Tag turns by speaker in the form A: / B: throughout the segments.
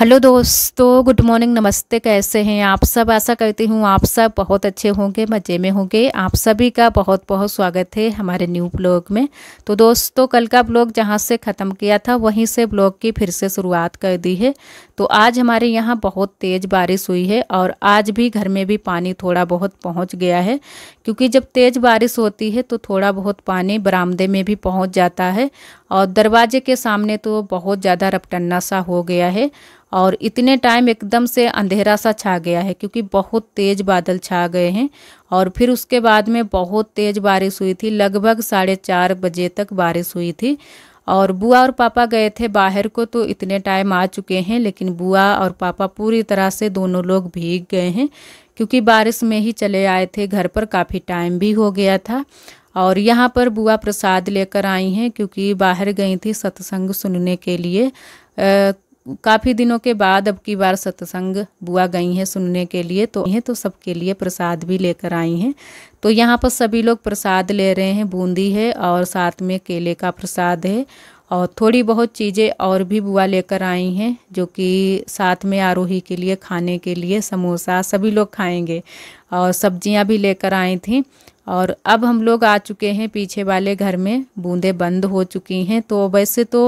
A: hello दोस्तों good morning नमस्ते कैसे हैं आप सब आशा करती हूँ आप सब बहुत अच्छे होंगे मज़े में होंगे आप सभी का बहुत बहुत स्वागत है हमारे न्यू ब्लॉग में तो दोस्तों कल का ब्लॉग जहाँ से ख़त्म किया था वहीं से ब्लॉग की फिर से शुरुआत कर दी है तो आज हमारे यहाँ बहुत तेज़ बारिश हुई है और आज भी घर में भी पानी थोड़ा बहुत पहुँच गया है क्योंकि जब तेज़ बारिश होती है तो थोड़ा बहुत पानी बरामदे में भी पहुँच जाता है और दरवाजे के सामने तो बहुत ज़्यादा रपटन्ना सा हो गया है और इतने टाइम एकदम से अंधेरा सा छा गया है क्योंकि बहुत तेज़ बादल छा गए हैं और फिर उसके बाद में बहुत तेज़ बारिश हुई थी लगभग साढ़े चार बजे तक बारिश हुई थी और बुआ और पापा गए थे बाहर को तो इतने टाइम आ चुके हैं लेकिन बुआ और पापा पूरी तरह से दोनों लोग भीग गए हैं क्योंकि बारिश में ही चले आए थे घर पर काफ़ी टाइम भी हो गया था और यहाँ पर बुआ प्रसाद लेकर आई हैं क्योंकि बाहर गई थी सत्संग सुनने के लिए काफ़ी दिनों के बाद अब की बार सत्संग बुआ गई हैं सुनने के लिए तो हैं तो सबके लिए प्रसाद भी लेकर आई हैं तो यहाँ पर सभी लोग प्रसाद ले रहे हैं बूंदी है और साथ में केले का प्रसाद है और थोड़ी बहुत चीज़ें और भी बुआ लेकर आई हैं जो कि साथ में आरोही के लिए खाने के लिए समोसा सभी लोग खाएंगे और सब्जियां भी लेकर आई थी और अब हम लोग आ चुके हैं पीछे वाले घर में बूंदे बंद हो चुकी हैं तो वैसे तो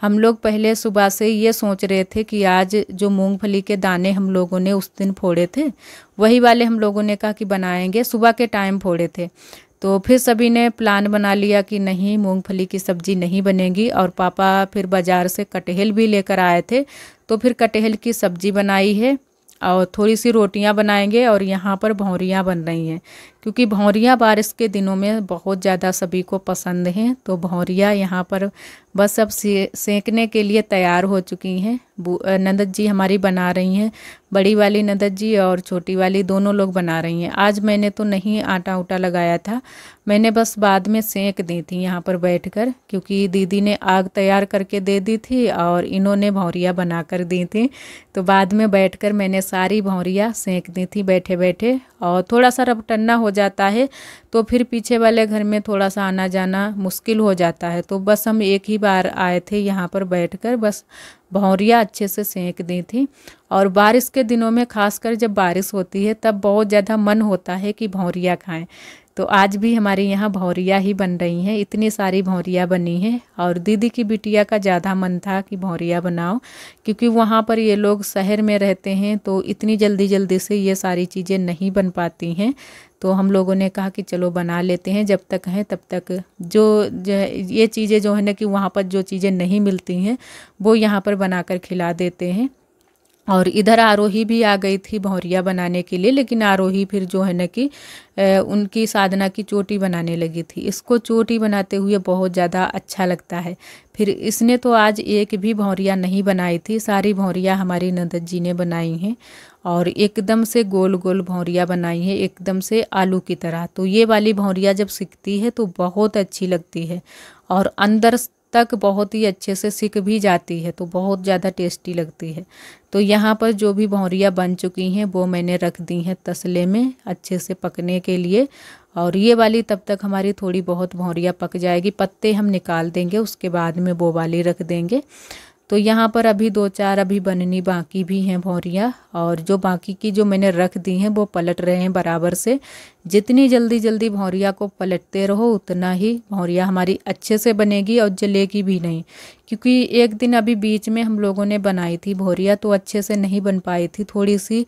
A: हम लोग पहले सुबह से ये सोच रहे थे कि आज जो मूंगफली के दाने हम लोगों ने उस दिन फोड़े थे वही वाले हम लोगों ने कहा कि बनाएंगे सुबह के टाइम फोड़े थे तो फिर सभी ने प्लान बना लिया कि नहीं मूंगफली की सब्ज़ी नहीं बनेगी और पापा फिर बाज़ार से कटहल भी लेकर आए थे तो फिर कटहल की सब्ज़ी बनाई है और थोड़ी सी रोटियां बनाएंगे और यहाँ पर भौरियाँ बन रही हैं क्योंकि भौरियाँ बारिश के दिनों में बहुत ज़्यादा सभी को पसंद हैं तो भौरियाँ यहाँ पर बस अब सेकने के लिए तैयार हो चुकी हैं नंदत जी हमारी बना रही हैं बड़ी वाली नदत जी और छोटी वाली दोनों लोग बना रही हैं आज मैंने तो नहीं आटा उटा लगाया था मैंने बस बाद में सेंक दी थी यहाँ पर बैठकर क्योंकि दीदी ने आग तैयार करके दे दी थी और इन्होंने भौरिया बना कर दी थी तो बाद में बैठकर मैंने सारी भौरिया सेंक दी थी बैठे बैठे और थोड़ा सा रपटन्ना हो जाता है तो फिर पीछे वाले घर में थोड़ा सा आना जाना मुश्किल हो जाता है तो बस हम एक ही बार आए थे यहाँ पर बैठ बस भौरिया अच्छे से सेंक दी थी और बारिश के दिनों में खासकर जब बारिश होती है तब बहुत ज़्यादा मन होता है कि भौंरिया खाएं तो आज भी हमारे यहाँ भौरिया ही बन रही हैं इतनी सारी भौरिया बनी हैं और दीदी की बिटिया का ज़्यादा मन था कि भौरिया बनाओ क्योंकि वहाँ पर ये लोग शहर में रहते हैं तो इतनी जल्दी जल्दी से ये सारी चीज़ें नहीं बन पाती हैं तो हम लोगों ने कहा कि चलो बना लेते हैं जब तक हैं तब तक जो, जो ये चीज़ें जो है ना कि वहाँ पर जो चीज़ें नहीं मिलती हैं वो यहाँ पर बना कर खिला देते हैं और इधर आरोही भी आ गई थी भौरिया बनाने के लिए लेकिन आरोही फिर जो है ना कि उनकी साधना की चोटी बनाने लगी थी इसको चोटी बनाते हुए बहुत ज़्यादा अच्छा लगता है फिर इसने तो आज एक भी भौरिया नहीं बनाई थी सारी भौरिया हमारी नंदद जी ने बनाई हैं और एकदम से गोल गोल भौरिया बनाई है एकदम से आलू की तरह तो ये वाली भौरिया जब सीखती है तो बहुत अच्छी लगती है और अंदर तक बहुत ही अच्छे से सिक भी जाती है तो बहुत ज़्यादा टेस्टी लगती है तो यहाँ पर जो भी भौरिया बन चुकी हैं वो मैंने रख दी हैं तसले में अच्छे से पकने के लिए और ये वाली तब तक हमारी थोड़ी बहुत भौरिया पक जाएगी पत्ते हम निकाल देंगे उसके बाद में वो वाली रख देंगे तो यहाँ पर अभी दो चार अभी बननी बाकी भी हैं भौरियाँ और जो बाकी की जो मैंने रख दी हैं वो पलट रहे हैं बराबर से जितनी जल्दी जल्दी भौरिया को पलटते रहो उतना ही भौरिया हमारी अच्छे से बनेगी और जलेगी भी नहीं क्योंकि एक दिन अभी बीच में हम लोगों ने बनाई थी भोरिया तो अच्छे से नहीं बन पाई थी थोड़ी सी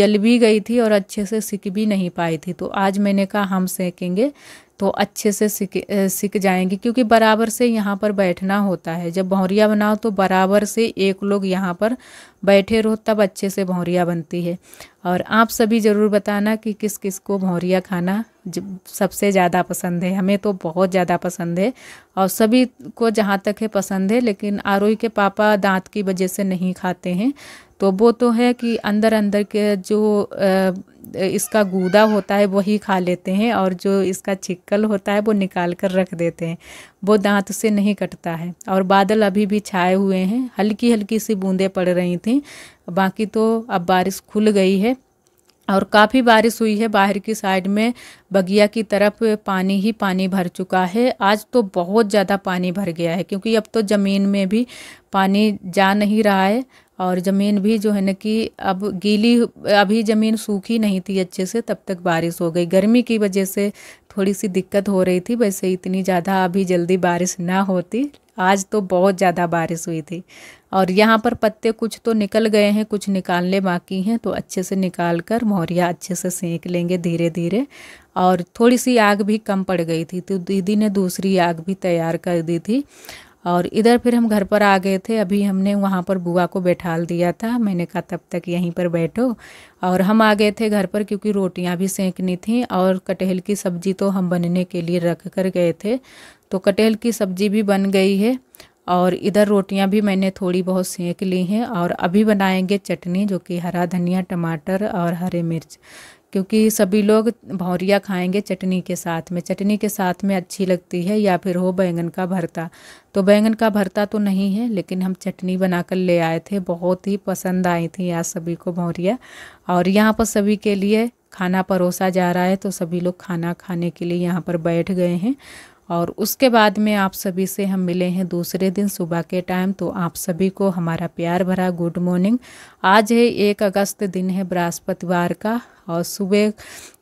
A: जल भी गई थी और अच्छे से सिक भी नहीं पाई थी तो आज मैंने कहा हम सेकेंगे तो अच्छे से सिक सिक जाएंगे क्योंकि बराबर से यहाँ पर बैठना होता है जब भौरिया बनाओ तो बराबर से एक लोग यहाँ पर बैठे रहो तब अच्छे से भौरिया बनती है और आप सभी ज़रूर बताना कि किस किस को भौरिया खाना सबसे ज़्यादा पसंद है हमें तो बहुत ज़्यादा पसंद है और सभी को जहाँ तक है पसंद है लेकिन आरोही के पापा दांत की वजह से नहीं खाते हैं तो वो तो है कि अंदर अंदर के जो आ, इसका गूदा होता है वही खा लेते हैं और जो इसका छिक्कल होता है वो निकाल कर रख देते हैं वो दांत से नहीं कटता है और बादल अभी भी छाए हुए हैं हल्की हल्की सी बूंदें पड़ रही थी बाकी तो अब बारिश खुल गई है और काफ़ी बारिश हुई है बाहर की साइड में बगिया की तरफ पानी ही पानी भर चुका है आज तो बहुत ज़्यादा पानी भर गया है क्योंकि अब तो ज़मीन में भी पानी जा नहीं रहा है और ज़मीन भी जो है ना कि अब गीली अभी ज़मीन सूखी नहीं थी अच्छे से तब तक बारिश हो गई गर्मी की वजह से थोड़ी सी दिक्कत हो रही थी वैसे इतनी ज़्यादा अभी जल्दी बारिश ना होती आज तो बहुत ज़्यादा बारिश हुई थी और यहाँ पर पत्ते कुछ तो निकल गए हैं कुछ निकालने बाकी हैं तो अच्छे से निकाल कर मौरिया अच्छे से सेंक लेंगे धीरे धीरे और थोड़ी सी आग भी कम पड़ गई थी तो दीदी ने दूसरी आग भी तैयार कर दी थी और इधर फिर हम घर पर आ गए थे अभी हमने वहाँ पर बुआ को बैठाल दिया था मैंने कहा तब तक यहीं पर बैठो और हम आ गए थे घर पर क्योंकि रोटियाँ भी सेंकनी थी और कटहल की सब्ज़ी तो हम बनने के लिए रख कर गए थे तो कटहल की सब्ज़ी भी बन गई है और इधर रोटियां भी मैंने थोड़ी बहुत सेंक ली हैं और अभी बनाएंगे चटनी जो कि हरा धनिया टमाटर और हरे मिर्च क्योंकि सभी लोग भौरिया खाएंगे चटनी के साथ में चटनी के साथ में अच्छी लगती है या फिर हो बैंगन का भरता तो बैंगन का भरता तो नहीं है लेकिन हम चटनी बना कर ले आए थे बहुत ही पसंद आई थी आज सभी को भौरिया और यहाँ पर सभी के लिए खाना परोसा जा रहा है तो सभी लोग खाना खाने के लिए यहाँ पर बैठ गए हैं और उसके बाद में आप सभी से हम मिले हैं दूसरे दिन सुबह के टाइम तो आप सभी को हमारा प्यार भरा गुड मॉर्निंग आज है एक अगस्त दिन है बृहस्पतिवार का और सुबह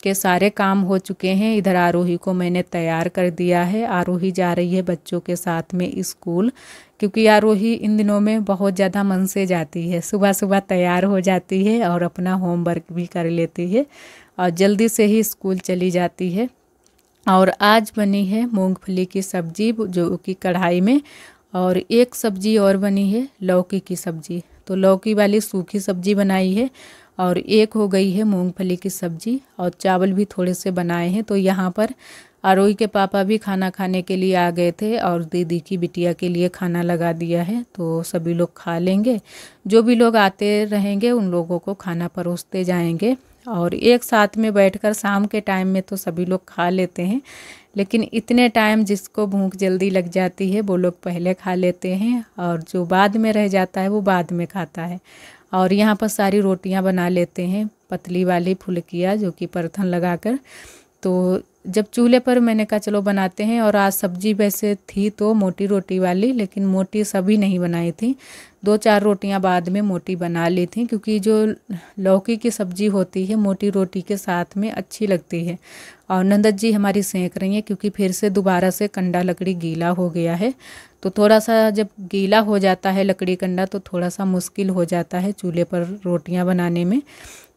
A: के सारे काम हो चुके हैं इधर आरोही को मैंने तैयार कर दिया है आरोही जा रही है बच्चों के साथ में स्कूल क्योंकि आरोही इन दिनों में बहुत ज़्यादा मन से जाती है सुबह सुबह तैयार हो जाती है और अपना होमवर्क भी कर लेती है और जल्दी से ही स्कूल चली जाती है और आज बनी है मूंगफली की सब्जी जो कि कढ़ाई में और एक सब्जी और बनी है लौकी की सब्जी तो लौकी वाली सूखी सब्जी बनाई है और एक हो गई है मूंगफली की सब्जी और चावल भी थोड़े से बनाए हैं तो यहाँ पर आरोही के पापा भी खाना खाने के लिए आ गए थे और दीदी की बिटिया के लिए खाना लगा दिया है तो सभी लोग खा लेंगे जो भी लोग आते रहेंगे उन लोगों को खाना परोसते जाएंगे और एक साथ में बैठकर शाम के टाइम में तो सभी लोग खा लेते हैं लेकिन इतने टाइम जिसको भूख जल्दी लग जाती है वो लोग पहले खा लेते हैं और जो बाद में रह जाता है वो बाद में खाता है और यहाँ पर सारी रोटियाँ बना लेते हैं पतली वाली फुलकिया जो कि परथन लगाकर तो जब चूल्हे पर मैंने कहा चलो बनाते हैं और आज सब्जी वैसे थी तो मोटी रोटी वाली लेकिन मोटी सभी नहीं बनाई थी दो चार रोटियां बाद में मोटी बना ली थी क्योंकि जो लौकी की सब्जी होती है मोटी रोटी के साथ में अच्छी लगती है और नंदत जी हमारी सेंक रही हैं क्योंकि फिर से दोबारा से कंडा लकड़ी गीला हो गया है तो थोड़ा सा जब गीला हो जाता है लकड़ी कंडा तो थोड़ा सा मुश्किल हो जाता है चूल्हे पर रोटियां बनाने में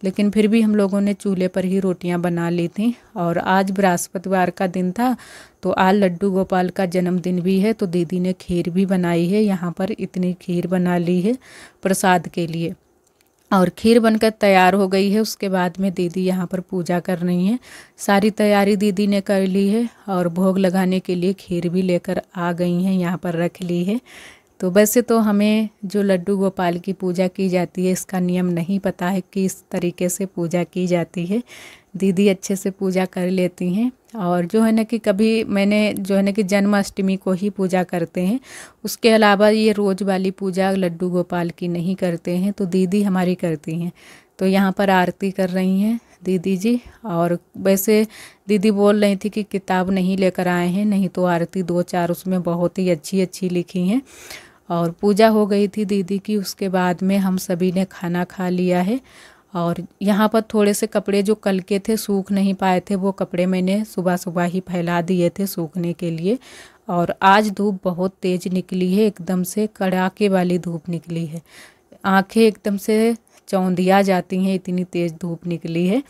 A: लेकिन फिर भी हम लोगों ने चूल्हे पर ही रोटियां बना ली थी और आज बृहस्पतिवार का दिन था तो आज लड्डू गोपाल का जन्मदिन भी है तो दीदी ने खीर भी बनाई है यहाँ पर इतनी खीर बना ली है प्रसाद के लिए और खीर बनकर तैयार हो गई है उसके बाद में दीदी यहाँ पर पूजा कर रही हैं सारी तैयारी दीदी ने कर ली है और भोग लगाने के लिए खीर भी लेकर आ गई हैं यहाँ पर रख ली है तो वैसे तो हमें जो लड्डू गोपाल की पूजा की जाती है इसका नियम नहीं पता है कि इस तरीके से पूजा की जाती है दीदी अच्छे से पूजा कर लेती हैं और जो है ना कि कभी मैंने जो है ना कि जन्माष्टमी को ही पूजा करते हैं उसके अलावा ये रोज़ वाली पूजा लड्डू गोपाल की नहीं करते हैं तो दीदी हमारी करती हैं तो यहाँ पर आरती कर रही हैं दीदी जी और वैसे दीदी बोल रही थी कि किताब नहीं लेकर आए हैं नहीं तो आरती दो चार उसमें बहुत ही अच्छी अच्छी लिखी हैं और पूजा हो गई थी दीदी की उसके बाद में हम सभी ने खाना खा लिया है और यहाँ पर थोड़े से कपड़े जो कल के थे सूख नहीं पाए थे वो कपड़े मैंने सुबह सुबह ही फैला दिए थे सूखने के लिए और आज धूप बहुत तेज़ निकली है एकदम से कड़ाके वाली धूप निकली है आंखें एकदम से चौंधिया जाती हैं इतनी तेज़ धूप निकली है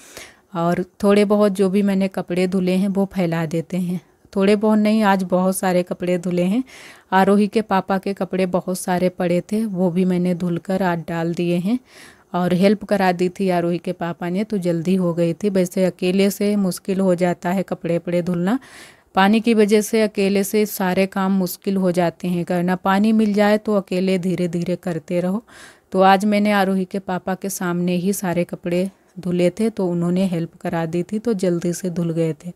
A: और थोड़े बहुत जो भी मैंने कपड़े धुले हैं वो फैला देते हैं थोड़े बहुत नहीं आज बहुत सारे कपड़े धुले हैं आरोही के पापा के कपड़े बहुत सारे पड़े थे वो भी मैंने धुलकर आज डाल दिए हैं और हेल्प करा दी थी आरोही के पापा ने तो जल्दी हो गई थी वैसे अकेले से मुश्किल हो जाता है कपड़े पड़े धुलना पानी की वजह से अकेले से सारे काम मुश्किल हो जाते हैं करना पानी मिल जाए तो अकेले धीरे धीरे करते रहो तो आज मैंने आरोही के पापा के सामने ही सारे कपड़े धुले थे तो उन्होंने हेल्प करा दी थी तो जल्दी से धुल गए थे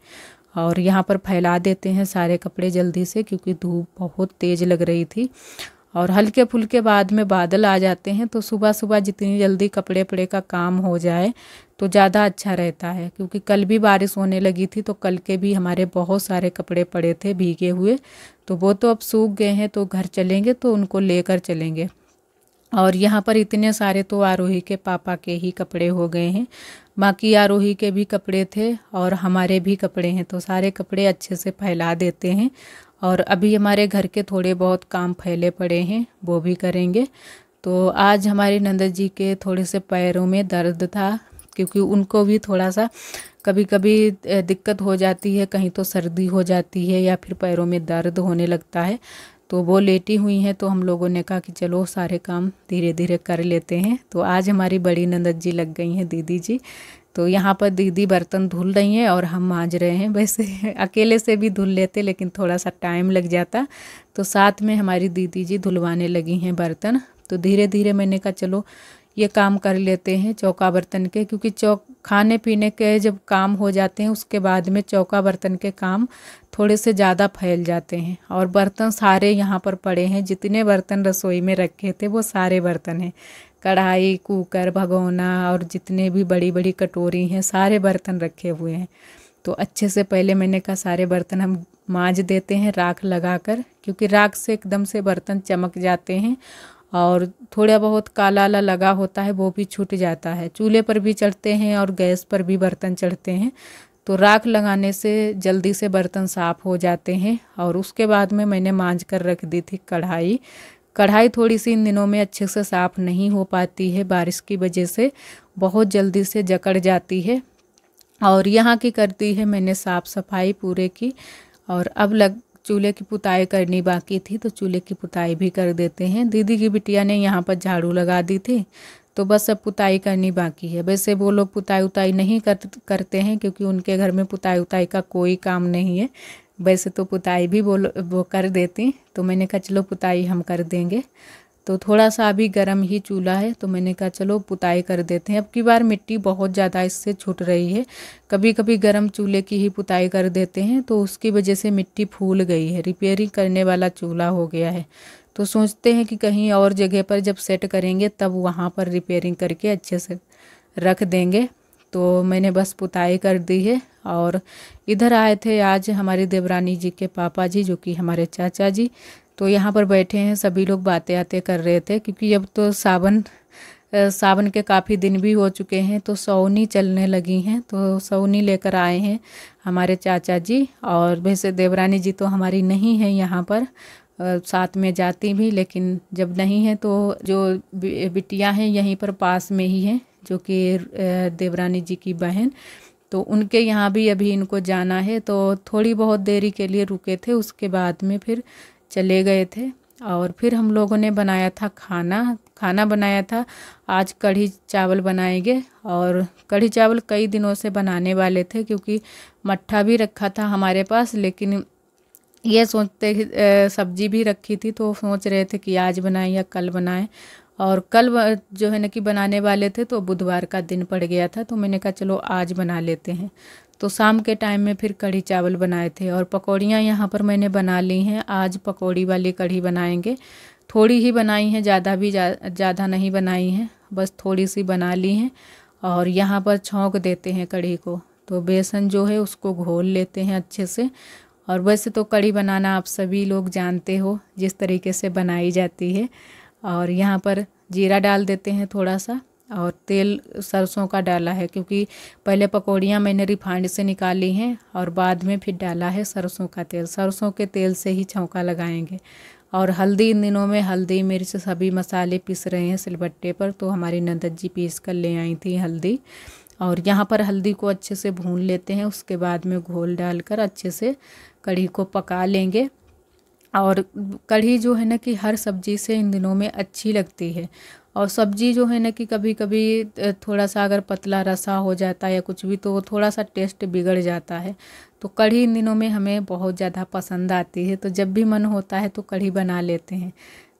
A: और यहाँ पर फैला देते हैं सारे कपड़े जल्दी से क्योंकि धूप बहुत तेज़ लग रही थी और हल्के फुल्के बाद में बादल आ जाते हैं तो सुबह सुबह जितनी जल्दी कपड़े पड़े का काम हो जाए तो ज़्यादा अच्छा रहता है क्योंकि कल भी बारिश होने लगी थी तो कल के भी हमारे बहुत सारे कपड़े पड़े थे भीगे हुए तो वो तो अब सूख गए हैं तो घर चलेंगे तो उनको लेकर चलेंगे और यहाँ पर इतने सारे तो आरोही के पापा के ही कपड़े हो गए हैं बाकी आरोही के भी कपड़े थे और हमारे भी कपड़े हैं तो सारे कपड़े अच्छे से फैला देते हैं और अभी हमारे घर के थोड़े बहुत काम फैले पड़े हैं वो भी करेंगे तो आज हमारे नंदा जी के थोड़े से पैरों में दर्द था क्योंकि उनको भी थोड़ा सा कभी कभी दिक्कत हो जाती है कहीं तो सर्दी हो जाती है या फिर पैरों में दर्द होने लगता है तो वो लेटी हुई हैं तो हम लोगों ने कहा कि चलो सारे काम धीरे धीरे कर लेते हैं तो आज हमारी बड़ी नंदक जी लग गई हैं दीदी जी तो यहाँ पर दीदी बर्तन धुल रही हैं और हम माँज रहे हैं वैसे अकेले से भी धुल लेते लेकिन थोड़ा सा टाइम लग जाता तो साथ में हमारी दीदी जी धुलवाने लगी हैं बर्तन तो धीरे धीरे मैंने कहा चलो ये काम कर लेते हैं चौका बर्तन के क्योंकि चौक खाने पीने के जब काम हो जाते हैं उसके बाद में चौका बर्तन के काम थोड़े से ज़्यादा फैल जाते हैं और बर्तन सारे यहाँ पर पड़े हैं जितने बर्तन रसोई में रखे थे वो सारे बर्तन हैं कढ़ाई कुकर भगोना और जितने भी बड़ी बड़ी कटोरी हैं सारे बर्तन रखे हुए हैं तो अच्छे से पहले मैंने कहा सारे बर्तन हम मांज देते हैं राख लगाकर क्योंकि राख से एकदम से बर्तन चमक जाते हैं और थोड़ा बहुत काला आला लगा होता है वो भी छूट जाता है चूल्हे पर भी चढ़ते हैं और गैस पर भी बर्तन चढ़ते हैं तो राख लगाने से जल्दी से बर्तन साफ़ हो जाते हैं और उसके बाद में मैंने मांज कर रख दी थी कढ़ाई कढ़ाई थोड़ी सी इन दिनों में अच्छे से साफ़ नहीं हो पाती है बारिश की वजह से बहुत जल्दी से जकड़ जाती है और यहाँ की करती है मैंने साफ़ सफाई पूरे की और अब लग चूल्हे की पुताई करनी बाकी थी तो चूल्हे की पुताई भी कर देते हैं दीदी की बिटिया ने यहाँ पर झाड़ू लगा दी थी तो बस अब पुताई करनी बाकी है वैसे वो लोग पुताई उताई नहीं कर, करते हैं क्योंकि उनके घर में पुताई उताई का कोई काम नहीं है वैसे तो पुताई भी वो वो कर देती तो मैंने कहा चलो पुताई हम कर देंगे तो थोड़ा सा अभी गर्म ही चूल्हा है तो मैंने कहा चलो पुताई कर देते हैं अब की बार मिट्टी बहुत ज़्यादा इससे छूट रही है कभी कभी गर्म चूल्हे की ही पुताई कर देते हैं तो उसकी वजह से मिट्टी फूल गई है रिपेयरिंग करने वाला चूल्हा हो गया है तो सोचते हैं कि कहीं और जगह पर जब सेट करेंगे तब वहाँ पर रिपेयरिंग करके अच्छे से रख देंगे तो मैंने बस पुताई कर दी है और इधर आए थे आज हमारे देवरानी जी के पापा जी जो कि हमारे चाचा जी तो यहाँ पर बैठे हैं सभी लोग बातें आते कर रहे थे क्योंकि अब तो सावन सावन के काफ़ी दिन भी हो चुके हैं तो सौनी चलने लगी हैं तो सौनी लेकर आए हैं हमारे चाचा जी और वैसे देवरानी जी तो हमारी नहीं है यहाँ पर साथ में जाती भी लेकिन जब नहीं है तो जो बिटियाँ हैं यहीं पर पास में ही हैं जो कि देवरानी जी की बहन तो उनके यहाँ भी अभी इनको जाना है तो थोड़ी बहुत देरी के लिए रुके थे उसके बाद में फिर चले गए थे और फिर हम लोगों ने बनाया था खाना खाना बनाया था आज कढ़ी चावल बनाएंगे और कढ़ी चावल कई दिनों से बनाने वाले थे क्योंकि मट्ठा भी रखा था हमारे पास लेकिन ये सोचते सब्जी भी रखी थी तो सोच रहे थे कि आज बनाएं या कल बनाएं और कल जो है ना कि बनाने वाले थे तो बुधवार का दिन पड़ गया था तो मैंने कहा चलो आज बना लेते हैं तो शाम के टाइम में फिर कढ़ी चावल बनाए थे और पकौड़ियाँ यहाँ पर मैंने बना ली हैं आज पकौड़ी वाली कढ़ी बनाएंगे थोड़ी ही बनाई हैं ज़्यादा भी ज़्यादा नहीं बनाई हैं बस थोड़ी सी बना ली हैं और यहाँ पर छोंक देते हैं कढ़ी को तो बेसन जो है उसको घोल लेते हैं अच्छे से और वैसे तो कढ़ी बनाना आप सभी लोग जानते हो जिस तरीके से बनाई जाती है और यहाँ पर जीरा डाल देते हैं थोड़ा सा और तेल सरसों का डाला है क्योंकि पहले पकौड़ियाँ मैंने रिफाइंड से निकाली हैं और बाद में फिर डाला है सरसों का तेल सरसों के तेल से ही छौंका लगाएंगे और हल्दी इन दिनों में हल्दी मिर्च सभी मसाले पीस रहे हैं सिलबट्टे पर तो हमारी नंदद जी पीस कर ले आई थी हल्दी और यहाँ पर हल्दी को अच्छे से भून लेते हैं उसके बाद में घोल डालकर अच्छे से कढ़ी को पका लेंगे और कढ़ी जो है ना कि हर सब्जी से इन दिनों में अच्छी लगती है और सब्जी जो है ना कि कभी कभी थोड़ा सा अगर पतला रसा हो जाता है या कुछ भी तो थोड़ा सा टेस्ट बिगड़ जाता है तो कढ़ी इन दिनों में हमें बहुत ज़्यादा पसंद आती है तो जब भी मन होता है तो कढ़ी बना लेते हैं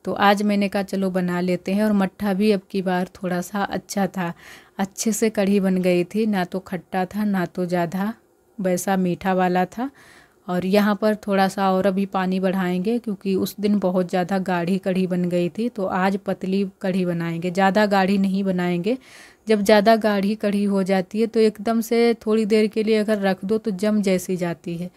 A: तो आज मैंने कहा चलो बना लेते हैं और मट्ठा भी अब की बार थोड़ा सा अच्छा था अच्छे से कढ़ी बन गई थी ना तो खट्टा था ना तो ज़्यादा वैसा मीठा वाला था और यहाँ पर थोड़ा सा और अभी पानी बढ़ाएंगे क्योंकि उस दिन बहुत ज़्यादा गाढ़ी कढ़ी बन गई थी तो आज पतली कढ़ी बनाएंगे ज़्यादा गाढ़ी नहीं बनाएंगे जब ज़्यादा गाढ़ी कढ़ी हो जाती है तो एकदम से थोड़ी देर के लिए अगर रख दो तो जम जैसी जाती है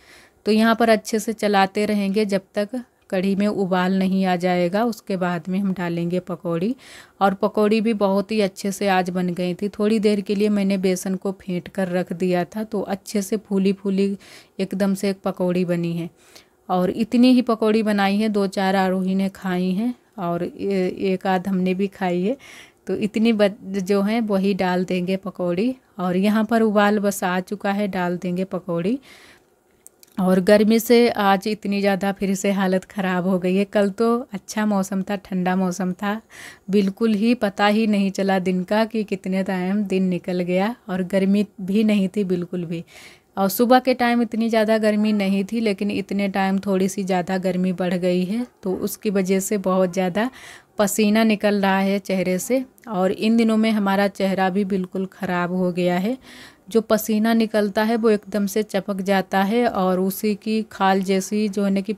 A: तो यहाँ पर अच्छे से चलाते रहेंगे जब तक कढ़ी में उबाल नहीं आ जाएगा उसके बाद में हम डालेंगे पकौड़ी और पकौड़ी भी बहुत ही अच्छे से आज बन गई थी थोड़ी देर के लिए मैंने बेसन को फेंट कर रख दिया था तो अच्छे से फूली फूली एकदम से एक पकौड़ी बनी है और इतनी ही पकौड़ी बनाई है दो चार आरोही ने खाई हैं और एक आध हमने भी खाई है तो इतनी जो है वही डाल देंगे पकौड़ी और यहाँ पर उबाल बस आ चुका है डाल देंगे पकौड़ी और गर्मी से आज इतनी ज़्यादा फिर से हालत ख़राब हो गई है कल तो अच्छा मौसम था ठंडा मौसम था बिल्कुल ही पता ही नहीं चला दिन का कि कितने टाइम दिन निकल गया और गर्मी भी नहीं थी बिल्कुल भी और सुबह के टाइम इतनी ज़्यादा गर्मी नहीं थी लेकिन इतने टाइम थोड़ी सी ज़्यादा गर्मी बढ़ गई है तो उसकी वजह से बहुत ज़्यादा पसीना निकल रहा है चेहरे से और इन दिनों में हमारा चेहरा भी बिल्कुल ख़राब हो गया है जो पसीना निकलता है वो एकदम से चपक जाता है और उसी की खाल जैसी जो है कि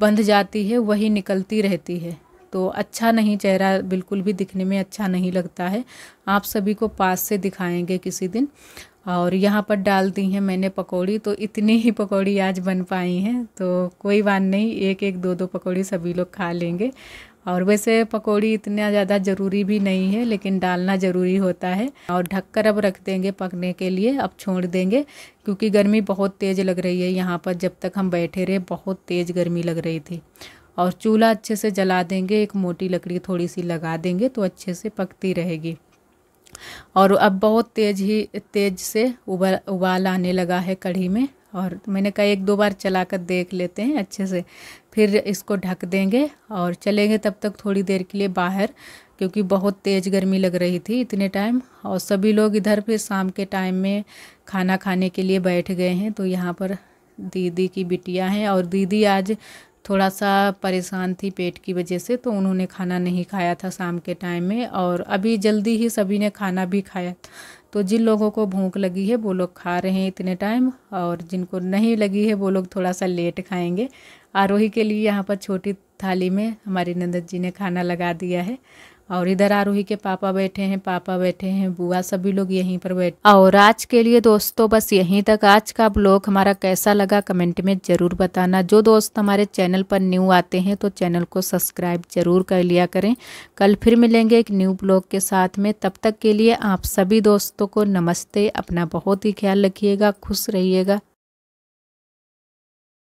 A: बंध जाती है वही निकलती रहती है तो अच्छा नहीं चेहरा बिल्कुल भी दिखने में अच्छा नहीं लगता है आप सभी को पास से दिखाएंगे किसी दिन और यहाँ पर डाल दी हैं मैंने पकौड़ी तो इतनी ही पकौड़ी आज बन पाई हैं तो कोई बात नहीं एक एक दो दो पकौड़ी सभी लोग खा लेंगे और वैसे पकौड़ी इतना ज़्यादा ज़रूरी भी नहीं है लेकिन डालना ज़रूरी होता है और ढककर अब रख देंगे पकने के लिए अब छोड़ देंगे क्योंकि गर्मी बहुत तेज़ लग रही है यहाँ पर जब तक हम बैठे रहे बहुत तेज़ गर्मी लग रही थी और चूल्हा अच्छे से जला देंगे एक मोटी लकड़ी थोड़ी सी लगा देंगे तो अच्छे से पकती रहेगी और अब बहुत तेज़ ही तेज़ से उबाल उबाल आने लगा है कढ़ी में और मैंने कहा एक दो बार चला कर देख लेते हैं अच्छे से फिर इसको ढक देंगे और चलेंगे तब तक थोड़ी देर के लिए बाहर क्योंकि बहुत तेज़ गर्मी लग रही थी इतने टाइम और सभी लोग इधर फिर शाम के टाइम में खाना खाने के लिए बैठ गए हैं तो यहाँ पर दीदी की बिटिया हैं और दीदी आज थोड़ा सा परेशान थी पेट की वजह से तो उन्होंने खाना नहीं खाया था शाम के टाइम में और अभी जल्दी ही सभी ने खाना भी खाया तो जिन लोगों को भूख लगी है वो लोग खा रहे हैं इतने टाइम और जिनको नहीं लगी है वो लोग थोड़ा सा लेट खाएंगे आरोही के लिए यहाँ पर छोटी थाली में हमारी नंदद जी ने खाना लगा दिया है और इधर आरोही के पापा बैठे हैं पापा बैठे हैं बुआ सभी लोग यहीं पर बैठे और आज के लिए दोस्तों बस यहीं तक आज का ब्लॉग हमारा कैसा लगा कमेंट में ज़रूर बताना जो दोस्त हमारे चैनल पर न्यू आते हैं तो चैनल को सब्सक्राइब ज़रूर कर लिया करें कल फिर मिलेंगे एक न्यू ब्लॉग के साथ में तब तक के लिए आप सभी दोस्तों को नमस्ते अपना बहुत ही ख्याल रखिएगा खुश रहिएगा